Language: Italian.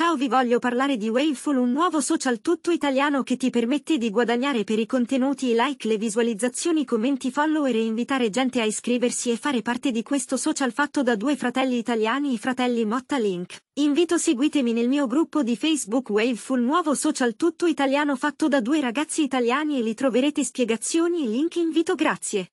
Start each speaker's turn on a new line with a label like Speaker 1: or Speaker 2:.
Speaker 1: Ciao vi voglio parlare di Waveful un nuovo social tutto italiano che ti permette di guadagnare per i contenuti i like, le visualizzazioni, commenti, follower e invitare gente a iscriversi e fare parte di questo social fatto da due fratelli italiani i fratelli Motta Link. Invito seguitemi nel mio gruppo di Facebook Waveful nuovo social tutto italiano fatto da due ragazzi italiani e li troverete spiegazioni e link invito grazie.